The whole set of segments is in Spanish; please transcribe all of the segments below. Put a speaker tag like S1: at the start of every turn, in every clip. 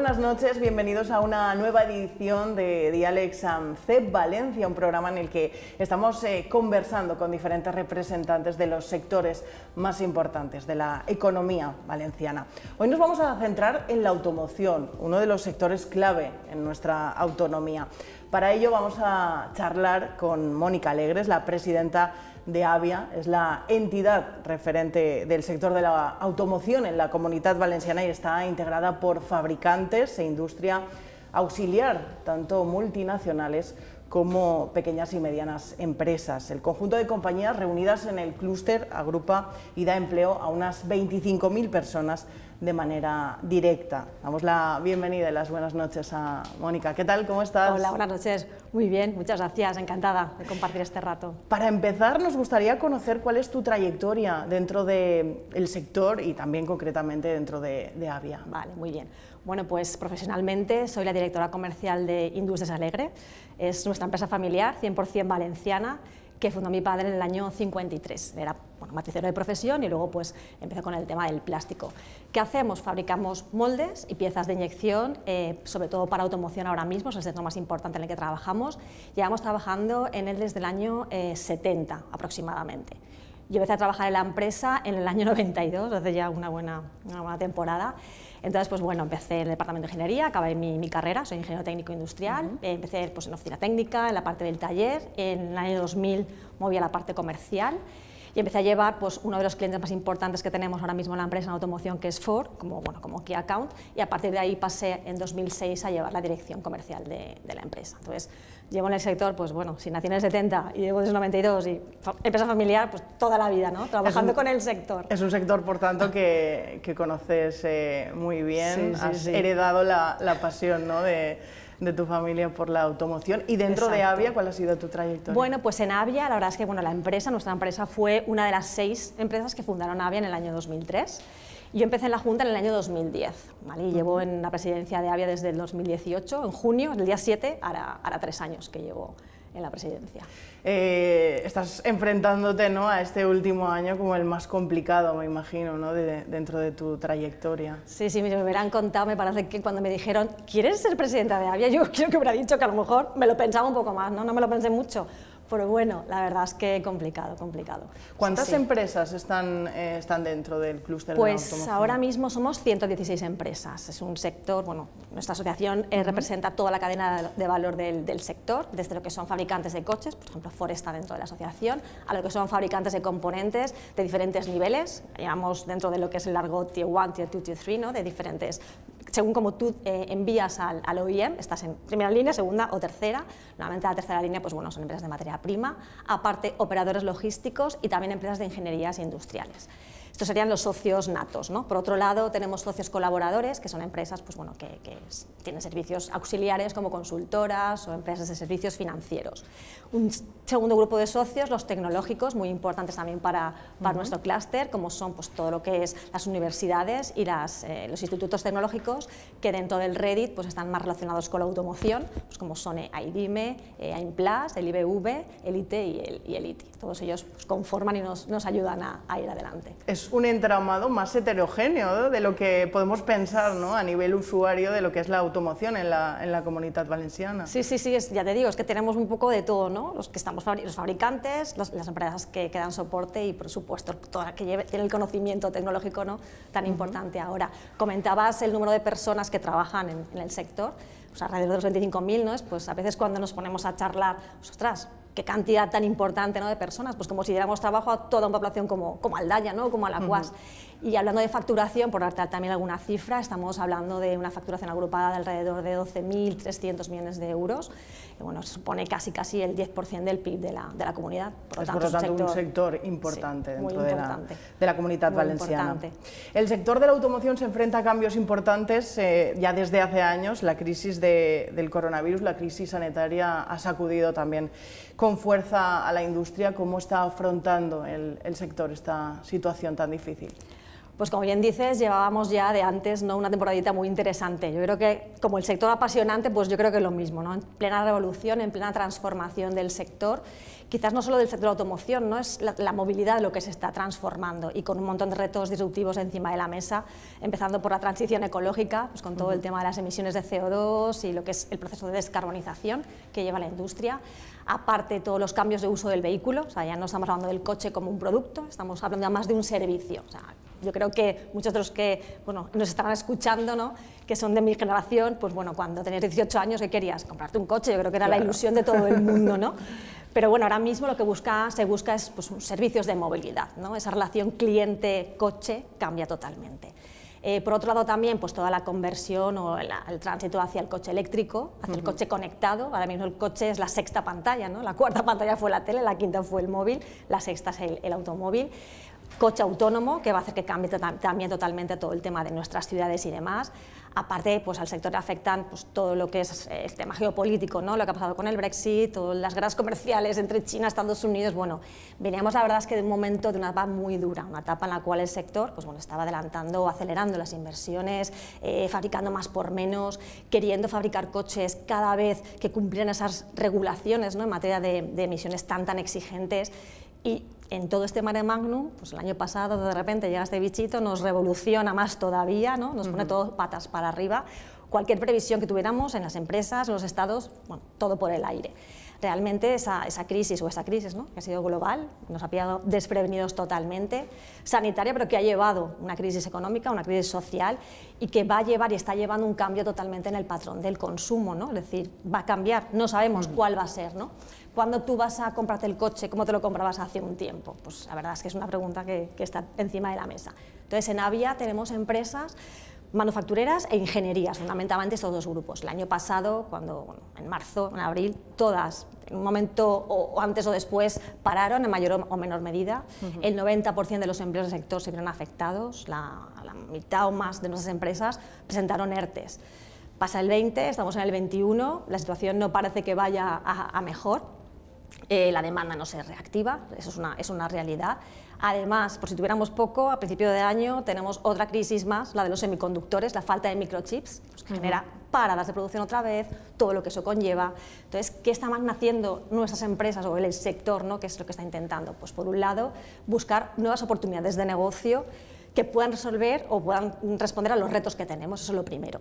S1: buenas noches, bienvenidos a una nueva edición de Dialex C Valencia, un programa en el que estamos eh, conversando con diferentes representantes de los sectores más importantes de la economía valenciana. Hoy nos vamos a centrar en la automoción, uno de los sectores clave en nuestra autonomía. Para ello vamos a charlar con Mónica Alegres, la presidenta de Avia, es la entidad referente del sector de la automoción en la comunidad valenciana y está integrada por fabricantes e industria auxiliar, tanto multinacionales como pequeñas y medianas empresas. El conjunto de compañías reunidas en el clúster agrupa y da empleo a unas 25.000 personas de manera directa. Damos la bienvenida y las buenas noches a Mónica. ¿Qué tal? ¿Cómo estás? Hola, buenas noches. Muy
S2: bien, muchas gracias. Encantada de compartir este rato.
S1: Para empezar, nos gustaría conocer cuál es tu trayectoria dentro del el sector y también concretamente dentro de, Avia. Vale, muy
S2: bien. Bueno, pues profesionalmente soy la directora comercial de Industrias Alegre. Es nuestra empresa familiar, 100% valenciana que fundó mi padre en el año 53. Era bueno, matricero de profesión y luego pues empezó con el tema del plástico. ¿Qué hacemos? Fabricamos moldes y piezas de inyección, eh, sobre todo para automoción ahora mismo, es el sector más importante en el que trabajamos. Llevamos trabajando en él desde el año 70 eh, aproximadamente yo empecé a trabajar en la empresa en el año 92, hace ya una buena, temporada. Entonces, pues bueno, empecé en el departamento de ingeniería, acabé mi, carrera, soy ingeniero técnico industrial, empecé pues, en oficina técnica, en la parte del taller, en el año 2000 moví a la parte comercial y empecé a llevar pues, uno de los clientes más importantes que tenemos ahora mismo en la empresa en automoción, que es Ford, como, bueno, como Key Account, y a partir de ahí pasé en 2006 a llevar la dirección comercial de, de la empresa. Entonces, llevo en el sector, pues bueno, si nací en el 70 y llevo desde el 92 y empresa familiar, pues toda la vida, ¿no? Trabajando con
S1: el sector. Es un sector, por tanto, que, conoces eh, muy bien, has heredado la, pasión, ¿no? De, tu familia por la automoción. ¿Y dentro de Avia cuál ha sido tu trayectoria? Bueno,
S2: pues en Avia la verdad es que bueno, la empresa, nuestra empresa fue una de las seis empresas que fundaron Avia en el año 2003. Yo empecé en la Junta en el año 2010, ¿vale? y llevo en la presidencia de AVIA desde el 2018, en junio, el día 7, hará, tres años que
S1: llevo en la presidencia. Eh, estás enfrentándote ¿no? a este último año como el más complicado, me imagino, ¿no? dentro de tu trayectoria. Sí, sí, me hubieran
S2: contado, me parece que cuando me dijeron, ¿quieres ser presidenta de Avia? Yo creo que hubiera dicho que a lo mejor me lo pensaba un poco más, no, no me lo pensé mucho, pero bueno, la verdad es que complicado, complicado. ¿Cuántas empresas están, eh, están dentro
S1: del clúster? Pues ahora
S2: mismo somos 116 empresas. Es un sector, bueno, nuestra asociación eh, representa toda la cadena de valor del, sector, desde lo que son fabricantes de coches, por ejemplo, Foresta está dentro de la asociación, a lo que son fabricantes de componentes de diferentes niveles. Llevamos dentro de lo que es el largo Tier 1, Tier 2, Tier 3, ¿no? de diferentes según como tú eh, envías al, al, OIM, estás en primera línea, segunda o tercera. Normalmente la tercera línea pues, bueno, son empresas de materia prima, aparte operadores logísticos y también empresas de ingenierías industriales. Estos serían los socios natos. Por otro lado, tenemos socios colaboradores, que son empresas pues, bueno, que, tienen servicios auxiliares como consultoras o empresas de servicios financieros. Un segundo grupo de socios, los tecnológicos, muy importantes también para, para nuestro clúster, como son pues, todo lo que es las universidades y eh, los institutos tecnológicos, que dentro del Reddit pues, están más relacionados con la automoción, pues, como son AIDIME, eh, AIMPLAS, el IBV, el IT y el, ITI. Todos ellos pues, conforman y nos, ayudan
S1: a, ir adelante un entramado más heterogéneo de lo que podemos pensar ¿no? a nivel usuario de lo que es la automoción en la, en la comunidad valenciana. Sí, sí, sí, ya te digo, es que tenemos
S2: un poco de todo, ¿no? los que estamos los fabricantes, las empresas que, dan soporte y por supuesto todas que tienen el conocimiento tecnológico ¿no? tan importante ahora. Comentabas el número de personas que trabajan en, el sector, pues alrededor de los 25.000, ¿no? Es, pues a veces cuando nos ponemos a charlar, pues, ostras, qué cantidad tan importante ¿no? de personas, pues como si diéramos trabajo a toda una población como, como Aldaya, ¿no? como Alacuas. la y hablando de facturación, por dar también alguna cifra, estamos hablando de una facturación agrupada de alrededor de 12.300 millones de euros, que bueno, supone
S1: casi casi el 10% del PIB de la, de la comunidad. Por lo es tanto, por lo tanto un sector importante dentro de la, de, la, comunidad valenciana. El sector de la automoción se enfrenta a cambios importantes eh, ya desde hace años. La crisis del coronavirus, la crisis sanitaria ha sacudido también con fuerza a la industria. ¿Cómo está afrontando el, el sector esta situación tan difícil?
S2: pues como bien dices, llevábamos ya de antes ¿no? una temporadita muy interesante. Yo creo que como el sector apasionante, pues yo creo que es lo mismo, ¿no? en plena revolución, en plena transformación del sector quizás no solo del sector de la automoción, ¿no? es la, movilidad lo que se está transformando y con un montón de retos disruptivos encima de la mesa, empezando por la transición ecológica, pues con todo el tema de las emisiones de CO2 y lo que es el proceso de descarbonización que lleva la industria, aparte todos los cambios de uso del vehículo, o sea, ya no estamos hablando del coche como un producto, estamos hablando más de un servicio. yo creo que muchos de los que bueno, nos estarán escuchando, ¿no? que son de mi generación, pues bueno, cuando tenías 18 años, ¿qué querías? Comprarte un coche, yo creo que era la ilusión de todo el mundo, ¿no? Pero bueno, ahora mismo lo que busca, se busca es pues, servicios de movilidad, ¿no? esa relación cliente-coche cambia totalmente. Eh, por otro lado también pues toda la conversión o el tránsito hacia el coche eléctrico, hacia el coche conectado. Ahora mismo el coche es la sexta pantalla, ¿no? La cuarta pantalla fue la tele, la quinta fue el móvil, la sexta es el, el automóvil. Coche autónomo que va a hacer que cambie tota-, también totalmente todo el tema de nuestras ciudades y demás. Aparte, pues al sector afectan pues, todo lo que es eh, el tema geopolítico, ¿no? lo que ha pasado con el Brexit, las guerras comerciales entre China y Estados Unidos. Bueno, veníamos la verdad es que de un momento de una etapa muy dura, una etapa en la cual el sector pues, bueno, estaba adelantando, acelerando las inversiones, eh, fabricando más por menos, queriendo fabricar coches cada vez que cumplían esas regulaciones ¿no? en materia de, emisiones tan, tan exigentes. Y en todo este mare magnum, pues el año pasado de repente llega este bichito, nos revoluciona más todavía, ¿no? nos pone todo todos patas para arriba, cualquier previsión que tuviéramos en las empresas, los estados, todo por el aire realmente esa, esa crisis o esa crisis ¿no? que ha sido global, nos ha pillado desprevenidos totalmente, sanitaria, pero que ha llevado una crisis económica, una crisis social y que va a llevar y está llevando un cambio totalmente en el patrón del consumo, ¿no? es decir, va a cambiar, no sabemos cuál va a ser. ¿no? cuando tú vas a comprarte el coche? ¿Cómo te lo comprabas hace un tiempo? Pues la verdad es que es una pregunta que, que está encima de la mesa. Entonces en Avia tenemos empresas manufactureras e ingenierías, fundamentalmente estos dos grupos. El año pasado, cuando en marzo, en abril, todas, en un momento o, antes o después, pararon en mayor o menor medida. El 90% de los empleos del sector se vieron afectados, la, la mitad o más de nuestras empresas presentaron ERTES. Pasa el 20, estamos en el 21, la situación no parece que vaya a, mejor, eh, la demanda no se reactiva, eso es una, es una realidad. Además, por si tuviéramos poco, a principio de año tenemos otra crisis más, la de los semiconductores, la falta de microchips, pues, que genera paradas de producción otra vez, todo lo que eso conlleva. Entonces, ¿qué están haciendo nuestras empresas o el sector, ¿no? que es lo que está intentando? Pues por un lado, buscar nuevas oportunidades de negocio que puedan resolver o puedan responder a los retos que tenemos, eso es lo primero.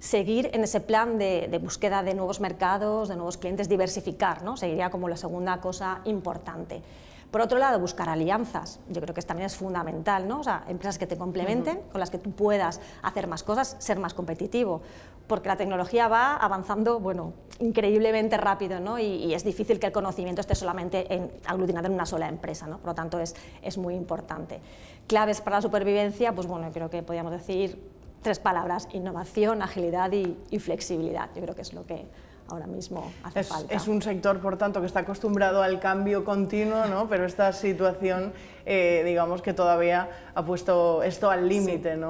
S2: Seguir en ese plan de, búsqueda de nuevos mercados, de nuevos clientes, diversificar, ¿no? Seguiría como la segunda cosa importante. Por otro lado, buscar alianzas. Yo creo que también es fundamental, ¿no? O sea, empresas que te complementen, con las que tú puedas hacer más cosas, ser más competitivo, porque la tecnología va avanzando, bueno, increíblemente rápido, ¿no? Y, es difícil que el conocimiento esté solamente en, aglutinado en una sola empresa, ¿no? Por lo tanto, es, es muy importante. Claves para la supervivencia, pues bueno, creo que podríamos decir tres palabras, innovación, agilidad y flexibilidad. Yo creo que es lo que ahora mismo hace es, falta. Es
S1: un sector, por tanto, que está acostumbrado al cambio continuo, ¿no? pero esta situación eh, digamos que todavía ha puesto esto al límite, ¿no?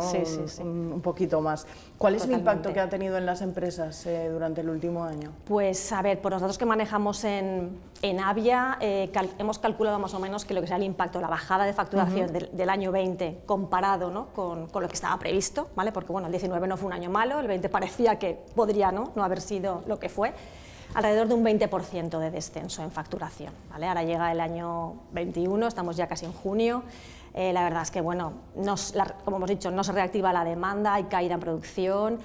S1: Un, poquito más. ¿Cuál es el impacto que ha tenido en las empresas eh, durante el último año?
S2: Pues a ver, por los datos que manejamos en, en Avia, eh, hemos calculado más o menos que lo que sea el impacto, la bajada de facturación del, año 20 comparado con, lo que estaba previsto, ¿vale? Porque bueno, el 19 no fue un año malo, el 20 parecía que podría ¿no? no haber sido lo que fue alrededor de un 20% de descenso en facturación. ¿vale? Ahora llega el año 21, estamos ya casi en junio. Eh, la verdad es que, bueno, como hemos dicho, no se reactiva la demanda, hay caída en producción.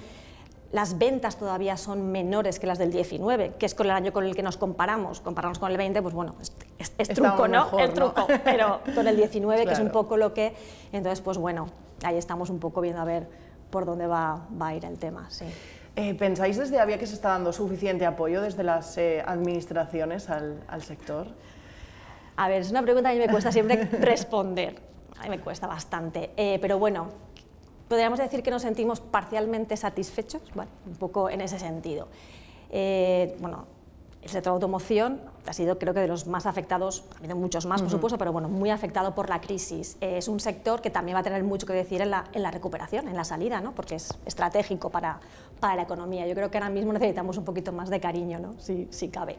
S2: Las ventas todavía son menores que las del 19, que es con el año con el que nos comparamos. Comparamos con el 20, pues bueno, es, truco, ¿no? el truco. Pero con el 19, que es un poco lo que. Entonces, pues bueno, ahí estamos un poco viendo a ver por dónde va, va a ir el
S1: tema. Sí. Eh, ¿Pensáis desde había que se está dando suficiente apoyo desde las eh, administraciones al, sector? A ver, es una pregunta que me cuesta siempre responder.
S2: A me cuesta bastante. Eh, pero bueno, podríamos decir que nos sentimos parcialmente satisfechos, un poco en ese sentido. bueno, el sector automoción ha sido creo que de los más afectados, ha habido muchos más por supuesto, pero bueno, muy afectado por la crisis. Eh, es un sector que también va a tener mucho que decir en la, recuperación, en la salida, ¿no? porque es estratégico para, para la economía. Yo creo que ahora mismo necesitamos un poquito más de cariño, ¿no? si, cabe.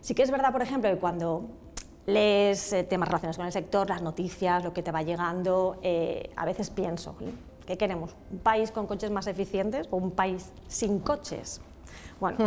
S2: Sí que es verdad, por ejemplo, que cuando lees eh, temas relacionados con el sector, las noticias, lo que te va llegando, eh, a veces pienso, ¿qué queremos? ¿Un país con coches más eficientes o un país sin coches? Bueno,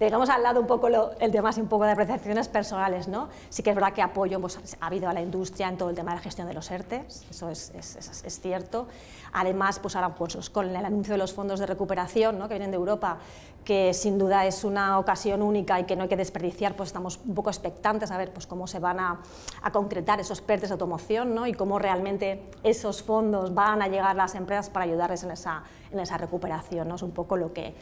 S2: digamos al lado un poco el tema un poco de apreciaciones personales, ¿no? Sí que es verdad que apoyo pues, ha habido a la industria en todo el tema de la gestión de los ERTES, eso es, es, es, cierto. Además, pues ahora pues, con el anuncio de los fondos de recuperación ¿no? que vienen de Europa, que sin duda es una ocasión única y que no hay que desperdiciar, pues estamos un poco expectantes a ver pues, cómo se van a, a concretar esos PERTES de automoción ¿no? y cómo realmente esos fondos van a llegar a las empresas para ayudarles en esa, en esa recuperación, ¿no? Es un poco lo que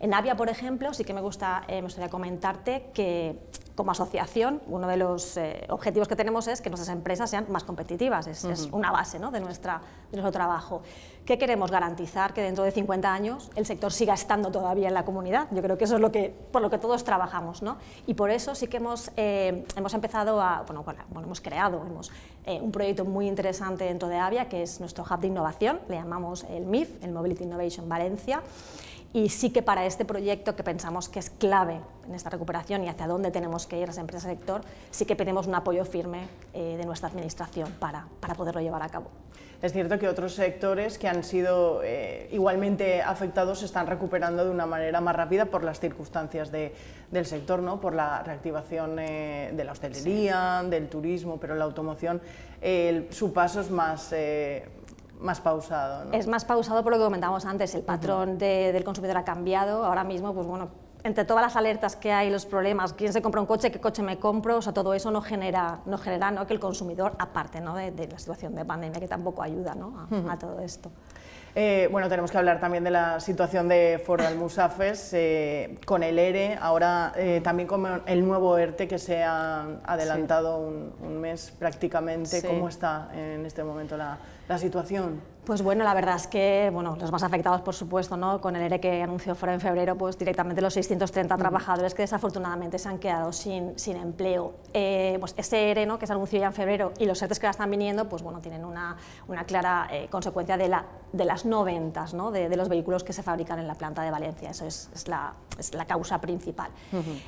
S2: en Avia, por ejemplo, sí que me, gusta, eh, me gustaría comentarte que como asociación, uno de los eh, objetivos que tenemos es que nuestras empresas sean más competitivas, es, una base ¿no? de, nuestra, nuestro trabajo. ¿Qué queremos? Garantizar que dentro de 50 años el sector siga estando todavía en la comunidad. Yo creo que eso es lo que, por lo que todos trabajamos. Y por eso sí que hemos, eh, empezado a, bueno, hemos creado hemos, un proyecto muy interesante dentro de Avia, que es nuestro Hub de Innovación, le llamamos el MIF, el Mobility Innovation Valencia, y sí que para este proyecto que pensamos que es clave en esta recuperación y hacia dónde tenemos que ir las empresas sector, sí que pedimos un apoyo firme eh, de nuestra Administración para, para poderlo
S1: llevar a cabo. Es cierto que otros sectores que han sido eh, igualmente afectados se están recuperando de una manera más rápida por las circunstancias del sector, ¿no? por la reactivación eh, de la hostelería, del turismo, pero la automoción, su paso es más, más pausado. Es más pausado por lo que comentábamos antes, el patrón del
S2: consumidor ha cambiado, ahora mismo, pues bueno, entre todas las alertas que hay, los problemas, quién se compra un coche, qué coche me compro, o sea, todo eso no genera, no genera ¿no? que el consumidor, aparte de, la situación de pandemia, que tampoco ayuda a, todo esto.
S1: Eh, bueno, tenemos que hablar también de la situación de Ford Almusafes eh, con el ERE, e, ahora eh, también con el nuevo ERTE que se ha adelantado un, mes prácticamente. como ¿Cómo está en este momento la, la situación?
S2: Pues bueno, la verdad es que, bueno, los más afectados, por supuesto, ¿no? Con el ERE que anunció fuera en febrero, pues directamente los 630 trabajadores que desafortunadamente se han quedado sin, sin empleo. Eh, pues ese ERE, ¿no? Que se anunció ya en febrero y los ERTES que ahora están viniendo, pues bueno, tienen una, una clara eh, consecuencia de, la, de las no ventas, ¿no? De, los vehículos que se fabrican en la planta de Valencia. Eso es, es, la, causa principal.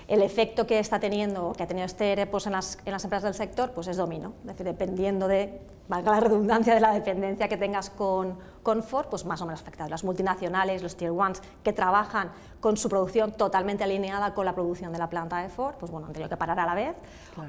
S2: El efecto que está teniendo, que ha tenido este ERE, pues en las, empresas del sector, pues es domino. Es decir, dependiendo de valga la redundancia de la dependencia que tengas con, Ford, pues más o menos afectado. Las multinacionales, los Tier 1 que trabajan con su producción totalmente alineada con la producción de la planta de Ford, pues bueno, han tenido que parar a la vez.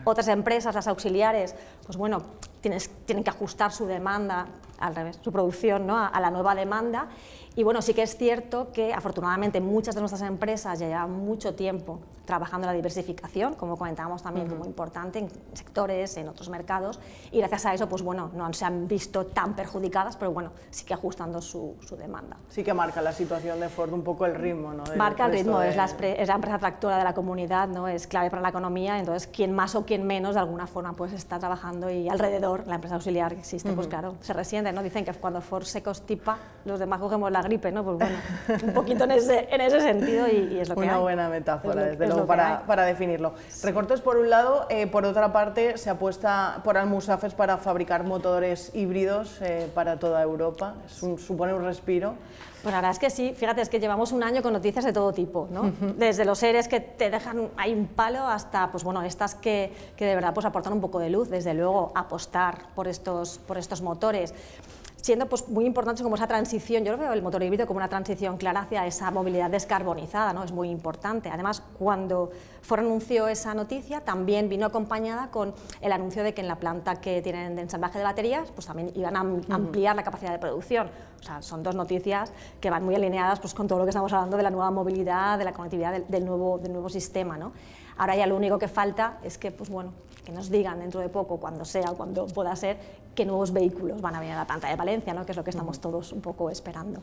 S2: Otras empresas, las auxiliares, pues bueno, tienen que ajustar su demanda, al revés, su producción ¿no? a la nueva demanda. Y bueno, sí que es cierto que afortunadamente muchas de nuestras empresas ya llevan mucho tiempo trabajando en la diversificación, como comentábamos también como importante en sectores, en otros mercados, y gracias a eso, pues bueno, no se han visto tan perjudicadas, pero bueno, sí que ajustando su, su demanda.
S1: Sí que marca la situación de Ford un poco el ritmo, ¿no? marca el ritmo, es, la,
S2: empresa tractora de la comunidad, ¿no? Es clave para la economía, entonces quien más o quien menos de alguna forma pues está trabajando y alrededor, la empresa auxiliar que existe, pues claro, se resiente, ¿no? Dicen que cuando Ford se costipa los demás cogemos la pues un poquito en ese, en ese sentido y, es lo que Una buena
S1: metáfora, desde luego, para, para, definirlo. Recortes por un lado, eh, por otra parte se apuesta por Almusafes para fabricar motores híbridos eh, para toda Europa, supone un respiro. Pues la verdad es que sí, fíjate, es que
S2: llevamos un año con noticias de todo tipo, ¿no? Desde los seres que te dejan ahí un palo hasta, pues bueno, estas que, que de verdad pues aportan un poco de luz, desde luego, apostar por estos, por estos motores siendo pues, muy importante como esa transición, yo lo veo el motor híbrido como una transición clara hacia esa movilidad descarbonizada, ¿no? es muy importante. Además, cuando fue anunció esa noticia, también vino acompañada con el anuncio de que en la planta que tienen de ensamblaje de baterías, pues también iban a ampliar la capacidad de producción. O sea, son dos noticias que van muy alineadas pues, con todo lo que estamos hablando de la nueva movilidad, de la conectividad, del, nuevo, del nuevo sistema. ¿no? Ahora ya lo único que falta es que, pues bueno, que nos digan dentro de poco, cuando sea, cuando pueda ser, qué nuevos vehículos van
S1: a venir a la planta de Valencia, ¿no? que es lo que estamos todos un poco esperando.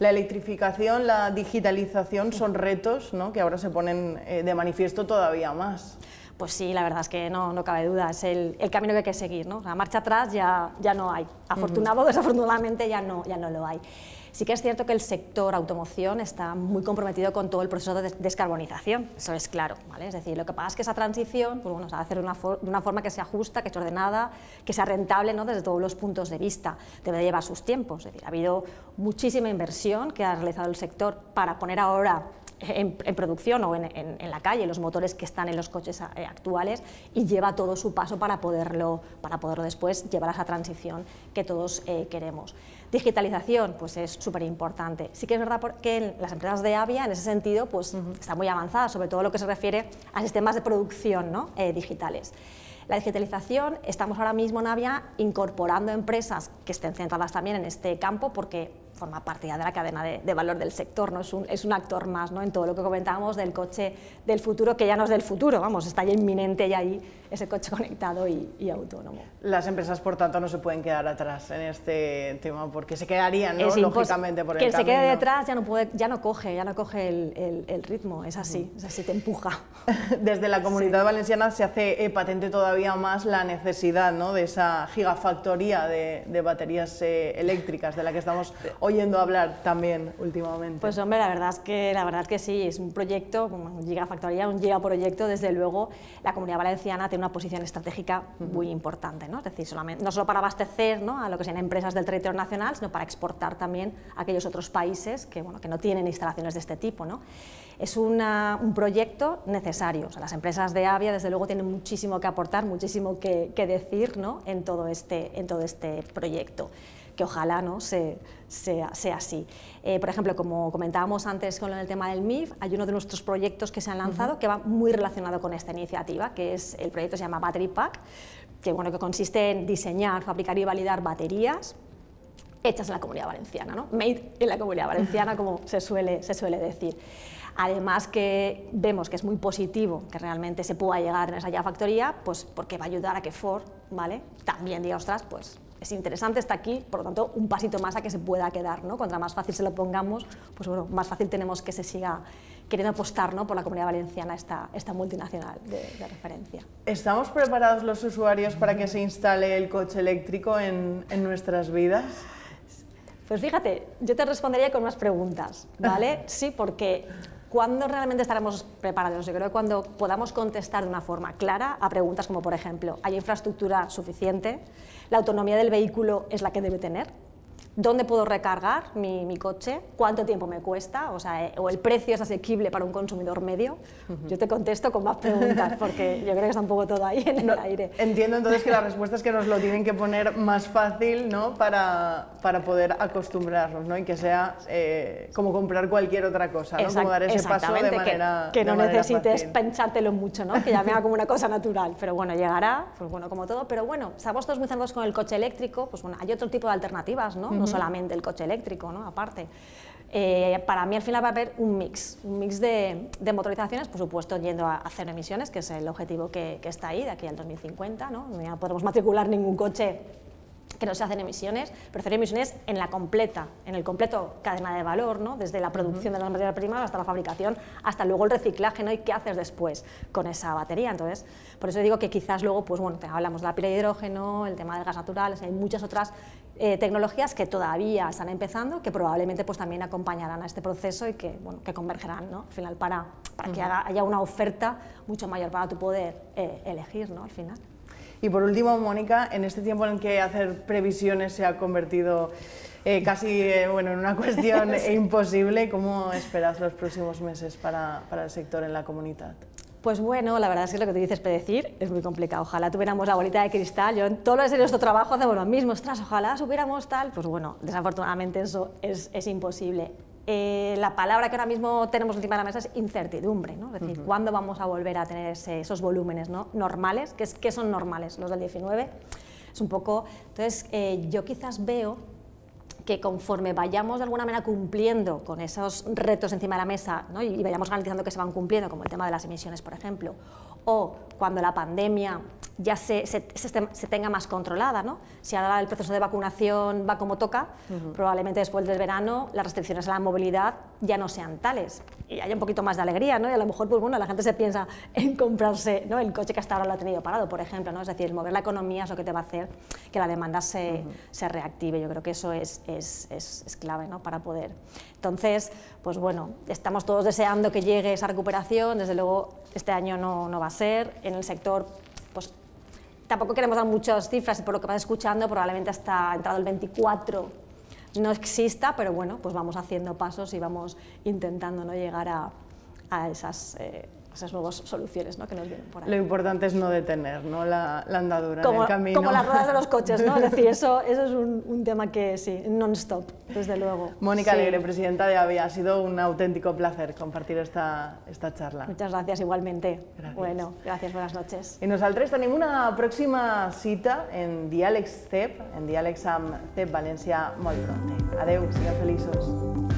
S1: La electrificación, la digitalización son retos ¿no? que ahora se ponen eh, de manifiesto todavía más.
S2: Pues sí, la verdad es que no, no cabe duda, es el, camino que hay que seguir. La marcha atrás ya, ya no hay, afortunado o desafortunadamente ya no, ya no lo hay. Sí que es cierto que el sector automoción está muy comprometido con todo el proceso de descarbonización, eso es claro, ¿vale? Es decir, lo que pasa es que esa transición, pues bueno, se va a hacer de una, forma que sea justa, que sea ordenada, que sea rentable, ¿no? Desde todos los puntos de vista, debe llevar sus tiempos, es decir, ha habido muchísima inversión que ha realizado el sector para poner ahora en, producción o en, en, la calle, los motores que están en los coches eh, actuales y lleva todo su paso para poderlo, para poderlo después llevar a esa transición que todos eh, queremos. Digitalización, pues es súper importante. Sí que es verdad que las empresas de Avia, en ese sentido, pues están muy avanzadas, sobre todo lo que se refiere a sistemas de producción ¿no? Eh, digitales. La digitalización, estamos ahora mismo en Avia incorporando empresas que estén centradas también en este campo porque forma parte de la cadena de, valor del sector, ¿no? Es un, es, un, actor más ¿no? en todo lo que comentábamos del coche del futuro, que ya no es del futuro, vamos, está ya inminente ya ahí ese coche conectado y, autónomo.
S1: Las empresas, por tanto, no se pueden quedar atrás en este tema porque se quedarían, ¿no? lógicamente, por el Quien se quede
S2: detrás ya no, puede, ya no
S1: coge, ya no coge el, ritmo, es así, uh te empuja. Desde la comunidad valenciana se hace eh, patente todavía más la necesidad ¿no? de esa gigafactoría de, de baterías eh, eléctricas de la que estamos oyendo hablar también últimamente. Pues hombre, la verdad es que, la
S2: verdad que sí, es un proyecto, una gigafactoría, un gigaproyecto, desde luego la comunidad valenciana una posición estratégica muy importante, ¿no? es decir, no solo para abastecer a lo que sean empresas del territorio nacional, sino para exportar también a aquellos otros países que, bueno, que no tienen instalaciones de este tipo. ¿no? Es un proyecto necesario, las empresas de Avia desde luego tienen muchísimo que aportar, muchísimo que, que decir ¿no? en, todo este, en todo este proyecto que ojalá ¿no? sea, sea, así. Eh, por ejemplo, como comentábamos antes con el tema del MIF, hay uno de nuestros proyectos que se han lanzado que va muy relacionado con esta iniciativa, que es el proyecto se llama Battery Pack, que, bueno, que consiste en diseñar, fabricar y validar baterías hechas en la Comunidad Valenciana, ¿no? made en la Comunidad Valenciana, como se suele, se suele decir. Además que vemos que es muy positivo que realmente se pueda llegar a esa ya factoría, pues porque va a ayudar a que Ford, ¿vale? También diga, ostras, pues es interesante, está aquí, por lo tanto, un pasito más a que se pueda quedar, ¿no? Contra más fácil se lo pongamos, pues bueno, más fácil tenemos que se siga queriendo apostar ¿no? por la comunidad valenciana esta, esta multinacional de,
S1: referencia. ¿Estamos preparados los usuarios para que se instale el coche eléctrico en, en nuestras vidas? Pues fíjate, yo te respondería con unas preguntas, ¿vale?
S2: Sí, porque ¿Cuándo realmente estaremos preparados? Yo creo que cuando podamos contestar de una forma clara a preguntas como, por ejemplo, ¿hay infraestructura suficiente? ¿La autonomía del vehículo es la que debe tener? dónde puedo recargar mi, coche, cuánto tiempo me cuesta, o, sea, eh, o el precio es asequible para un consumidor medio. Yo te contesto con más preguntas porque
S1: yo creo que está un poco todo ahí en el aire. Entiendo entonces que la respuesta es que nos lo tienen que poner más fácil ¿no? para, para poder acostumbrarnos ¿no? y que sea eh, como comprar cualquier otra cosa, ¿no? como dar ese paso de manera Que, que no necesites penchártelo
S2: pensártelo mucho, ¿no? que ya venga como una cosa natural, pero bueno, llegará, pues bueno, como todo, pero bueno, si vosotros muy cerrados con el coche eléctrico, pues bueno, hay otro tipo de alternativas, ¿no? solamente el coche eléctrico, ¿no? aparte. Eh, para mí al final va a haber un mix, un mix de, motorizaciones, por supuesto yendo a, hacer emisiones, que es el objetivo que, está ahí de aquí al 2050, ¿no? no podremos matricular ningún coche que no se hacen emisiones, pero hacer emisiones en la completa, en el completo cadena de valor, ¿no? desde la producción de la materia prima hasta la fabricación, hasta luego el reciclaje, ¿no? Y qué haces después con esa batería. Entonces, por eso digo que quizás luego, pues bueno, hablamos de la pila de hidrógeno, el tema del gas natural, hay muchas otras eh, tecnologías que todavía están empezando, que probablemente pues también acompañarán a este proceso y que, convergerán, ¿no? Al final para, que haya una oferta mucho mayor para tu poder eh, elegir, ¿no? Al final.
S1: Y por último, Mónica, en este tiempo en que hacer previsiones se ha convertido eh, casi eh, bueno, en una cuestión imposible, ¿cómo esperas los próximos meses para, el sector en la comunidad?
S2: Pues bueno, la verdad es que lo que tú dices predecir es muy complicado. Ojalá tuviéramos la bolita de cristal. Yo en todo lo de nuestro trabajo hacemos lo mismo. Ostras, ojalá supiéramos tal. Pues bueno, desafortunadamente eso es, es imposible. Eh, la palabra que ahora mismo tenemos encima de la mesa es incertidumbre, ¿no? Es decir, ¿cuándo vamos a volver a tener esos volúmenes normales? ¿Qué, es, son normales? Los del 19. Es un poco... Entonces, eh, yo quizás veo que conforme vayamos de alguna manera cumpliendo con esos retos encima de la mesa y, y vayamos garantizando que se van cumpliendo, como el tema de las emisiones, por ejemplo, o cuando la pandemia ya se, tenga más controlada. ¿no? Si ahora el proceso de vacunación va como toca, probablemente después del verano las restricciones a la movilidad ya no sean tales y haya un poquito más de alegría. ¿no? Y a lo mejor pues, la gente se piensa en comprarse ¿no? el coche que hasta ahora lo ha tenido parado, por ejemplo. ¿no? Es decir, mover la economía es lo que te va a hacer que la demanda se, se reactive. Yo creo que eso es, es, clave ¿no? para poder. Entonces, pues bueno, estamos todos deseando que llegue esa recuperación. Desde luego, este año no, no va a ser. En el sector tampoco queremos dar muchas cifras, y por lo que vas escuchando, probablemente hasta entrado el 24 no exista, pero bueno, pues vamos haciendo pasos y vamos intentando ¿no? llegar a, esas eh, esas nuevas soluciones que nos vienen por ahí. Lo
S1: importante es no detener ¿no? La, andadura el camino. Como las ruedas de los coches, ¿no? es decir, eso, eso es
S2: un, tema que sí, non-stop, desde luego. Mónica sí. Alegre, presidenta
S1: de AVIA, ha sido un auténtico placer compartir esta, esta charla. Muchas
S2: gracias igualmente. Bueno, gracias, buenas
S1: noches. Y nosotros tenemos una próxima cita en Dialex CEP, en Dialex Am CEP valencia Adiós Adeu, sigan felices.